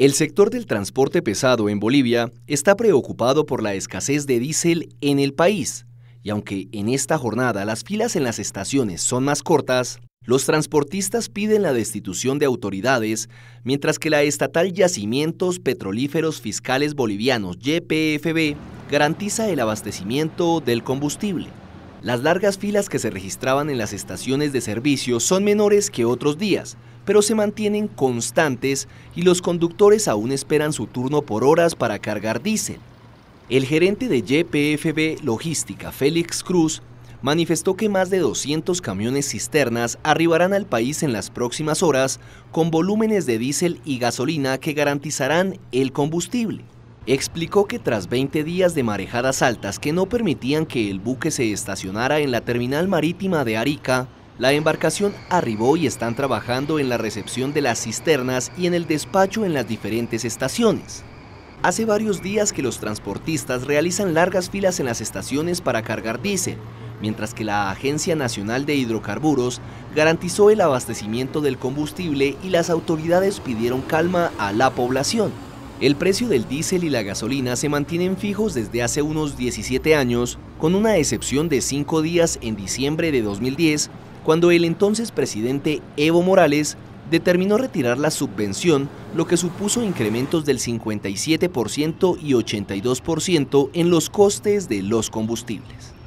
El sector del transporte pesado en Bolivia está preocupado por la escasez de diésel en el país. Y aunque en esta jornada las filas en las estaciones son más cortas, los transportistas piden la destitución de autoridades, mientras que la estatal Yacimientos Petrolíferos Fiscales Bolivianos, YPFB, garantiza el abastecimiento del combustible. Las largas filas que se registraban en las estaciones de servicio son menores que otros días, pero se mantienen constantes y los conductores aún esperan su turno por horas para cargar diésel. El gerente de YPFB Logística, Félix Cruz, manifestó que más de 200 camiones cisternas arribarán al país en las próximas horas con volúmenes de diésel y gasolina que garantizarán el combustible. Explicó que tras 20 días de marejadas altas que no permitían que el buque se estacionara en la terminal marítima de Arica, la embarcación arribó y están trabajando en la recepción de las cisternas y en el despacho en las diferentes estaciones. Hace varios días que los transportistas realizan largas filas en las estaciones para cargar diésel, mientras que la Agencia Nacional de Hidrocarburos garantizó el abastecimiento del combustible y las autoridades pidieron calma a la población. El precio del diésel y la gasolina se mantienen fijos desde hace unos 17 años, con una excepción de 5 días en diciembre de 2010 cuando el entonces presidente Evo Morales determinó retirar la subvención, lo que supuso incrementos del 57% y 82% en los costes de los combustibles.